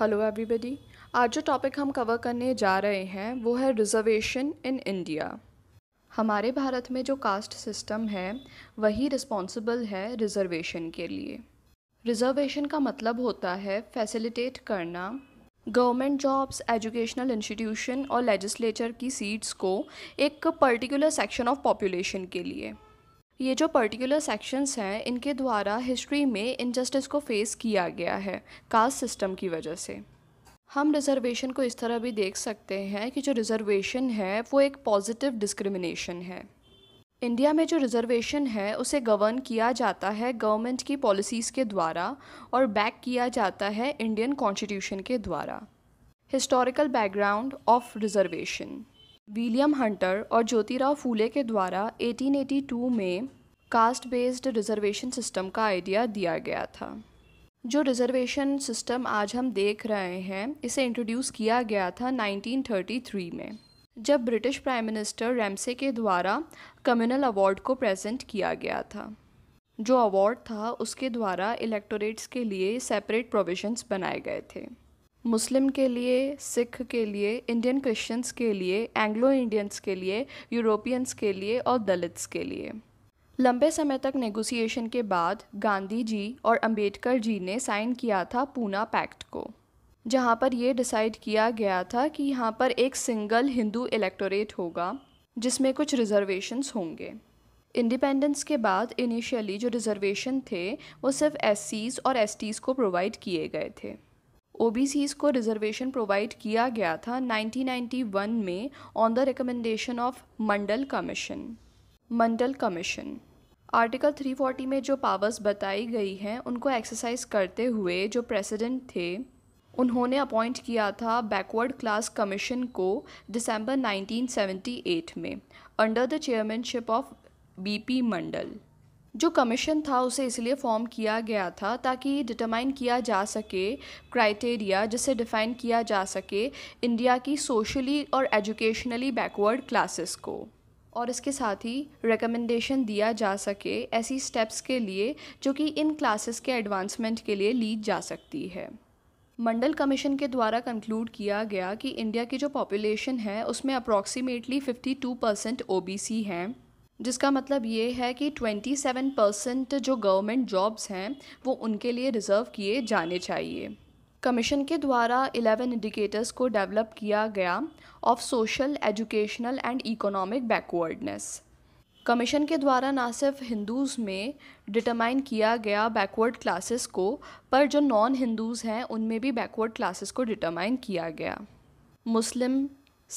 hello everybody आज जो topic हम कवर करने जा रहे हैं वो है रिजर्वेशन इन इंडिया हमारे भारत में जो कास्ट सिस्टम है वही रिस्पॉन्सिबल है रिजर्वेशन के लिए रिजर्वेशन का मतलब होता है फैसिलिटेट करना गवर्नमेंट जॉब्स एजुकेशनल इंस्टीट्यूशन और लेजिस्लेचर की सीट्स को एक पर्टिकुलर सेक्शन ऑफ पॉपुलेशन के लिए ये जो पर्टिकुलर सेक्शंस हैं इनके द्वारा हिस्ट्री में इनजस्टिस को फेस किया गया है कास्ट सिस्टम की वजह से हम रिजर्वेशन को इस तरह भी देख सकते हैं कि जो रिजर्वेशन है वो एक पॉजिटिव डिस्क्रिमिनेशन है इंडिया में जो रिजर्वेशन है उसे गवर्न किया जाता है गवर्नमेंट की पॉलिसीज़ के द्वारा और बैक किया जाता है इंडियन कॉन्स्टिट्यूशन के द्वारा historical background of reservation William Hunter और ज्योतिराव फूले के द्वारा 1882 में कास्ट बेस्ड रिजर्वेशन सिस्टम का आइडिया दिया गया था जो रिजर्वेशन सिस्टम आज हम देख रहे हैं इसे इंट्रोड्यूस किया गया था 1933 में जब ब्रिटिश प्राइम मिनिस्टर रैमसे के द्वारा कम्युनल अवार्ड को प्रेजेंट किया गया था जो अवार्ड था उसके द्वारा इलेक्टोरेट्स के लिए सेपरेट प्रोविजंस बनाए गए थे मुस्लिम के लिए सिख के लिए इंडियन क्रिश्चियंस के लिए एंग्लो इंडियंस के लिए यूरोपियंस के लिए और दलित्स के लिए लंबे समय तक नेगोशिएशन के बाद गांधी जी और अंबेडकर जी ने साइन किया था पूना पैक्ट को जहां पर यह डिसाइड किया गया था कि यहां पर एक सिंगल हिंदू इलेक्टोरेट होगा जिसमें कुछ रिजर्वेशंस होंगे इंडिपेंडेंस के बाद इनिशियली जो रिजर्वेशन थे वो सिर्फ एस और एस को प्रोवाइड किए गए थे ओ को रिजर्वेशन प्रोवाइड किया गया था 1991 में on the recommendation of Mandal commission Mandal commission article 340 में जो पावर्स बताई गई हैं उनको एक्सरसाइज करते हुए जो प्रेसिडेंट थे उन्होंने अपॉइंट किया था बैकवर्ड क्लास कमीशन को दिसंबर 1978 में under the chairmanship of BP Mandal जो कमीशन था उसे इसलिए फॉर्म किया गया था ताकि डिटरमाइन किया जा सके क्राइटेरिया जिससे डिफ़ाइन किया जा सके इंडिया की सोशली और एजुकेशनली बैकवर्ड क्लासेस को और इसके साथ ही रिकमेंडेशन दिया जा सके ऐसी स्टेप्स के लिए जो कि इन क्लासेस के एडवांसमेंट के लिए ली जा सकती है मंडल कमीशन के द्वारा कंक्लूड किया गया कि इंडिया की जो पॉपुलेशन है उसमें अप्रॉक्सीमेटली 52 परसेंट ओ हैं जिसका मतलब ये है कि 27 परसेंट जो गवर्नमेंट जॉब्स हैं वो उनके लिए रिज़र्व किए जाने चाहिए कमीशन के द्वारा 11 इंडिकेटर्स को डेवलप किया गया of social educational and economic backwardness commission के द्वारा ना सिर्फ हिंदूज़ में डिटरमाइन किया गया बैकवर्ड क्लासेस को पर जो नॉन हिंदूज़ हैं उनमें भी बैकवर्ड क्लासेस को डिटरमाइन किया गया मुस्लिम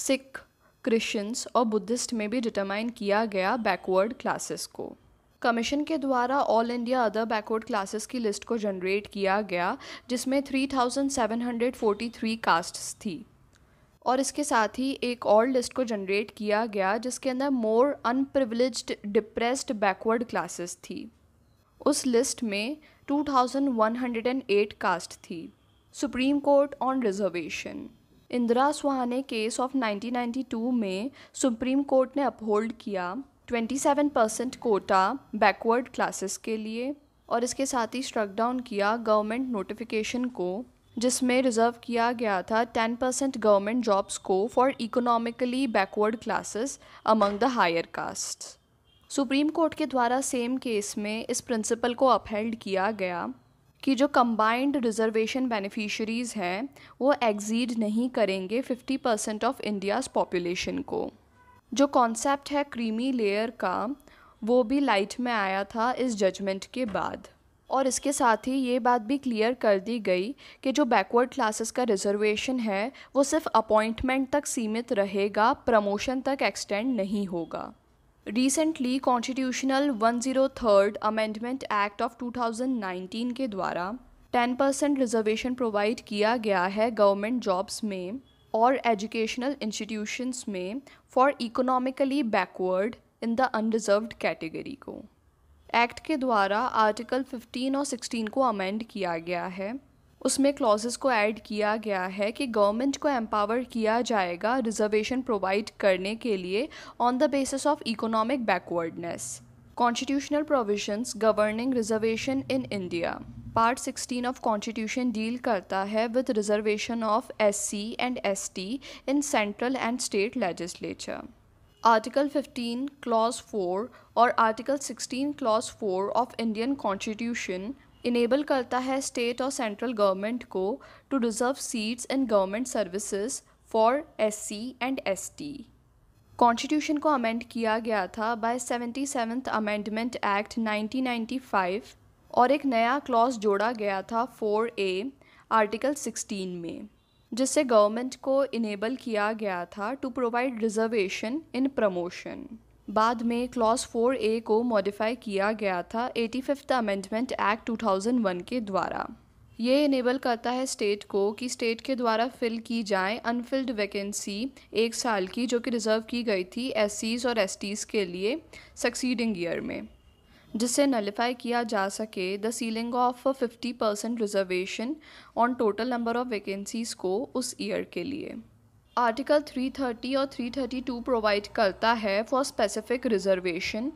सिख क्रिश्चियंस और बुद्धिस्ट में भी डिटरमाइन किया गया बैकवर्ड क्लासेस को कमीशन के द्वारा all India other backward classes की लिस्ट को जनरेट किया गया जिसमें 3,743 कास्ट्स थी और इसके साथ ही एक और लिस्ट को जनरेट किया गया जिसके अंदर more underprivileged depressed backward classes थी उस लिस्ट में 2108 कास्ट थी supreme court on reservation Indira Sawhney case of 1992 में सुप्रीम कोर्ट ने अपहोल्ड किया 27 परसेंट कोटा बैकवर्ड क्लासेस के लिए और इसके साथ ही स्ट्रक डाउन किया गवर्नमेंट नोटिफिकेशन को जिसमें रिजर्व किया गया था 10 परसेंट गवर्नमेंट जॉब्स को for economically backward classes among the higher caste supreme court के द्वारा सेम केस में इस प्रिंसिपल को अपहेल्ड किया गया कि जो कंबाइंड रिजर्वेशन बेनिफिशरीज़ हैं वो एग्जीड नहीं करेंगे 50 परसेंट ऑफ इंडियाज़ पॉपुलेशन को जो कॉन्सेप्ट है क्रीमी लेयर का वो भी लाइट में आया था इस जजमेंट के बाद और इसके साथ ही ये बात भी क्लियर कर दी गई कि जो बैकवर्ड क्लासेस का रिजर्वेशन है वो सिर्फ अपॉइंटमेंट तक सीमित रहेगा प्रमोशन तक एक्सटेंड नहीं होगा recently constitutional third amendment act of two thousand nineteen के द्वारा टेन परसेंट रिजर्वेशन प्रोवाइड किया गया है गवर्नमेंट जॉब्स में और एजुकेशनल इंस्टीट्यूशंस में for economically backward in the unreserved category को एक्ट के द्वारा आर्टिकल 15 और 16 को अमेंड किया गया है उसमें क्लॉजेस को ऐड किया गया है कि गवर्नमेंट को एम्पावर किया जाएगा रिजर्वेशन प्रोवाइड करने के लिए on the basis of economic backwardness constitutional provisions governing reservation in India part 16 of constitution deal करता है with reservation of SC and ST in central and state legislature article 15 clause 4 और article 16 clause 4 of Indian constitution enable करता है state और central government को to reserve seats in government services for C and T constitution को amend किया गया था bye seventy seventh amendment act 1995 और एक नया क्लॉज जोड़ा गया था फ़ोर ए आर्टिकल 16 में जिससे गवर्नमेंट को इनेबल किया गया था to provide reservation in promotion बाद में क्लॉज ए को मॉडिफाई किया गया था eighty fifth amendment act two thousand one के द्वारा ये इनेबल करता है स्टेट को कि स्टेट के द्वारा फिल की जाए अनफिल्ड वैकेंसी एक साल की जो कि रिज़र्व की गई थी एस और एस के लिए सक्सीडिंग ईयर में जिससे नलीफाई किया जा सके the ceiling of fifty percent reservation on total number of vacancies को उस ईयर के लिए आर्टिकल 330 और 332 प्रोवाइड करता है for specific reservation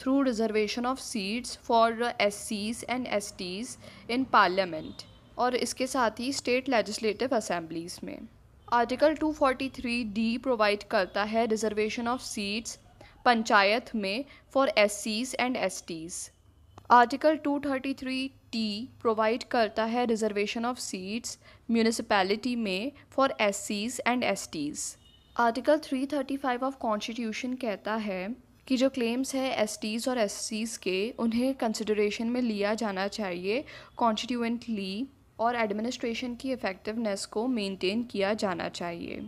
through reservation of seats for S Cs and S Ts in parliament और इसके साथ ही स्टेट लेजिस्लेटिव असेंबलीज में आर्टिकल 243 डी प्रोवाइड करता है रिजर्वेशन ऑफ सीट्स पंचायत में for S Cs and S Ts article 233 T provide करता है रिजर्वेशन ऑफ सीट्स म्यूनिसपैलिटी में for S Cs and S Ts article three thirty five of constitution कहता है कि जो क्लेम्स है एस टीज़ और एस सीज़ के उन्हें कंसिडरेशन में लिया जाना चाहिए कॉन्स्टिट्यूंटली और एडमिनिस्ट्रेशन की इफ़ेक्टिवनेस को मेंटेन किया जाना चाहिए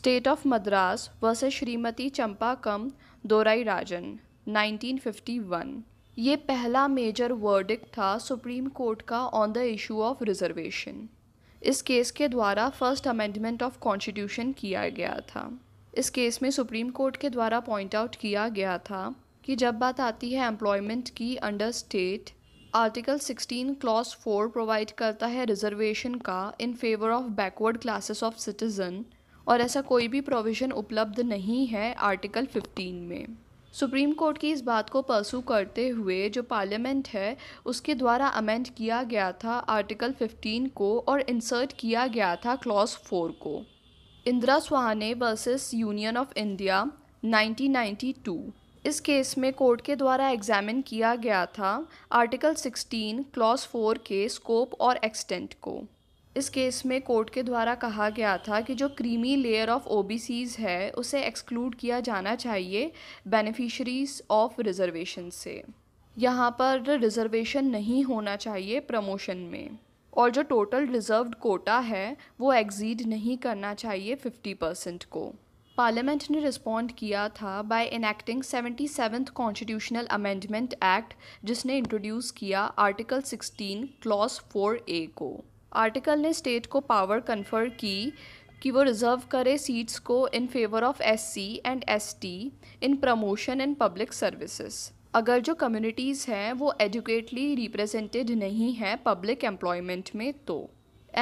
state of Madras versus Shrimati Champakam Dorairajan 1951 ये पहला मेजर वर्डिक्ट था सुप्रीम कोर्ट का on the issue of reservation इस केस के द्वारा फर्स्ट अमेंडमेंट ऑफ कॉन्स्टिट्यूशन किया गया था इस केस में सुप्रीम कोर्ट के द्वारा पॉइंट आउट किया गया था कि जब बात आती है एम्प्लॉयमेंट की under state article 16 clause 4 provide करता है रिजर्वेशन का in favour of backward classes of citizen और ऐसा कोई भी प्रोविज़न उपलब्ध नहीं है आर्टिकल 15 में सुप्रीम कोर्ट की इस बात को परसू करते हुए जो पार्लियामेंट है उसके द्वारा अमेंड किया गया था आर्टिकल 15 को और इंसर्ट किया गया था क्लॉज 4 को इंदिरा सुहाने वर्सेस यूनियन ऑफ इंडिया 1992 इस केस में कोर्ट के द्वारा एग्जामिन किया गया था आर्टिकल 16 क्लॉज 4 के स्कोप और एक्सटेंट को इस केस में कोर्ट के द्वारा कहा गया था कि जो क्रीमी लेयर ऑफ ओ है उसे एक्सक्लूड किया जाना चाहिए बेनिफिशरीज ऑफ रिजर्वेशन से यहाँ पर रिजर्वेशन नहीं होना चाहिए प्रमोशन में और जो टोटल रिजर्व्ड कोटा है वो एग्जीड नहीं करना चाहिए फिफ्टी परसेंट को पार्लियामेंट ने रिस्पॉन्ड किया था by enacting seventy seventh constitutional amendment act जिसने इंट्रोड्यूस किया article sixteen clause four A को आर्टिकल ने स्टेट को पावर कन्फर की कि वो रिज़र्व करे सीट्स को in favour of SC and ST in promotion and public services अगर जो कम्युनिटीज़ हैं वो एजुकेटली रिप्रेजेंटेड नहीं हैं पब्लिक एम्प्लॉयमेंट में तो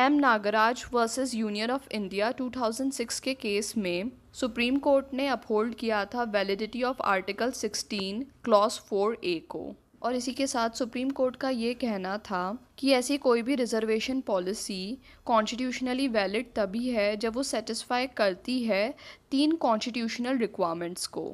M Nagaraj versus union of India 2006 के केस में सुप्रीम कोर्ट ने अपहोल्ड किया था validity of article 16 clause 4 A को और इसी के साथ सुप्रीम कोर्ट का ये कहना था कि ऐसी कोई भी रिजर्वेशन पॉलिसी कॉन्स्टिट्यूशनली वैलिड तभी है जब वो सेटिस्फाई करती है तीन कॉन्स्टिट्यूशनल रिक्वायरमेंट्स को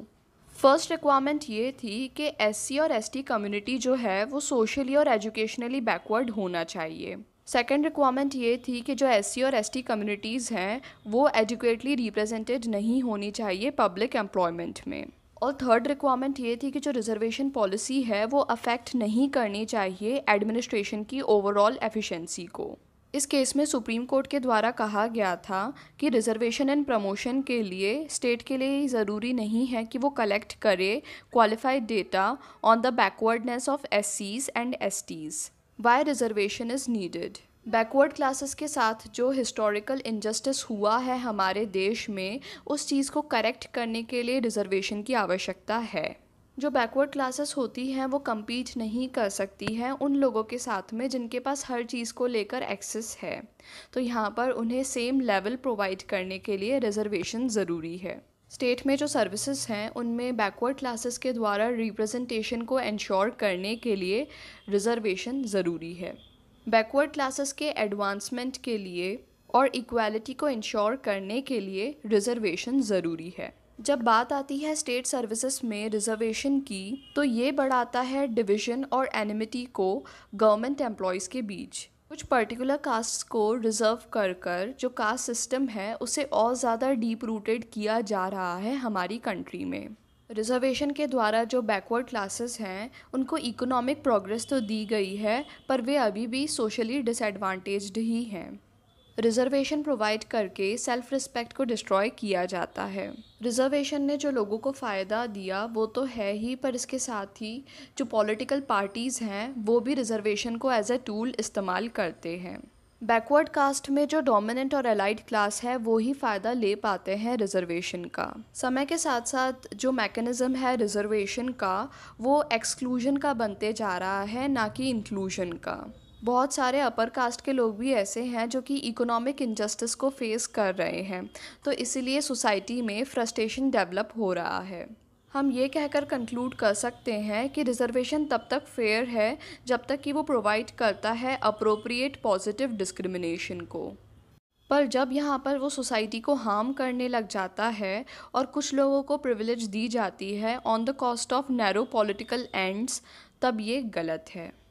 फर्स्ट रिक्वायरमेंट ये थी कि एस और एस कम्युनिटी जो है वो सोशली और एजुकेशनली बैकवर्ड होना चाहिए सेकेंड रिक्वायरमेंट ये थी कि जो एस और एस कम्युनिटीज़ हैं वो एजुकेटली रिप्रेजेंटेड नहीं होनी चाहिए पब्लिक एम्प्लॉयमेंट में और थर्ड रिक्वायरमेंट ये थी कि जो रिजर्वेशन पॉलिसी है वो अफेक्ट नहीं करनी चाहिए एडमिनिस्ट्रेशन की ओवरऑल एफिशिएंसी को इस केस में सुप्रीम कोर्ट के द्वारा कहा गया था कि रिजर्वेशन एंड प्रमोशन के लिए स्टेट के लिए ज़रूरी नहीं है कि वो कलेक्ट करे qualified data on the backwardness of S and S why reservation is needed backward classes के साथ जो हिस्टोरिकल इनजस्टिस हुआ है हमारे देश में उस चीज़ को करेक्ट करने के लिए रिजर्वेशन की आवश्यकता है जो बैकवर्ड क्लासेस होती हैं वो कम्पीट नहीं कर सकती हैं उन लोगों के साथ में जिनके पास हर चीज़ को लेकर एक्सेस है तो यहाँ पर उन्हें सेम लेवल प्रोवाइड करने के लिए रिजर्वेशन ज़रूरी है स्टेट में जो सर्विसेज हैं उनमें बैकवर्ड क्लासेस के द्वारा रिप्रेजेंटेशन को इंश्योर करने के लिए रिजर्वेशन ज़रूरी है बैकवर्ड क्लासेस के एडवांसमेंट के लिए और इक्वालिटी को इंश्योर करने के लिए रिजर्वेशन ज़रूरी है जब बात आती है स्टेट सर्विसेज में रिजर्वेशन की तो ये बढ़ाता है डिवीज़न और एनिमिटी को गवर्नमेंट एम्प्लॉयज़ के बीच कुछ पर्टिकुलर कास्ट को रिजर्व कर कर जो कास्ट सिस्टम है उसे और ज़्यादा डीप रूटेड किया जा रहा है हमारी कंट्री में रिजर्वेशन के द्वारा जो बैकवर्ड क्लासेस हैं उनको इकोनॉमिक प्रोग्रेस तो दी गई है पर वे अभी भी सोशली डिसएडवांटेज ही हैं रिजर्वेशन प्रोवाइड करके सेल्फ रिस्पेक्ट को डिस्ट्रॉय किया जाता है रिजर्वेशन ने जो लोगों को फ़ायदा दिया वो तो है ही पर इसके साथ ही जो पॉलिटिकल पार्टीज़ हैं वो भी रिजर्वेशन को एज अ टूल इस्तेमाल करते हैं बैकवर्ड कास्ट में जो डोमिनेंट और एलाइड क्लास है वो ही फ़ायदा ले पाते हैं रिजर्वेशन का समय के साथ साथ जो मैकेनिज़्म है रिजर्वेशन का वो एक्सक्लूजन का बनते जा रहा है ना कि इंक्लूजन का बहुत सारे अपर कास्ट के लोग भी ऐसे हैं जो कि इकोनॉमिक इनजस्टिस को फेस कर रहे हैं तो इसीलिए सोसाइटी में फ्रस्ट्रेशन डेवलप हो रहा है हम ये कहकर कंक्लूड कर सकते हैं कि रिजर्वेशन तब तक फेयर है जब तक कि वो प्रोवाइड करता है अप्रोप्रिएट पॉजिटिव डिस्क्रिमिनेशन को पर जब यहाँ पर वो सोसाइटी को हार्म करने लग जाता है और कुछ लोगों को प्रिविलेज दी जाती है on the cost of narrow political ends तब ये गलत है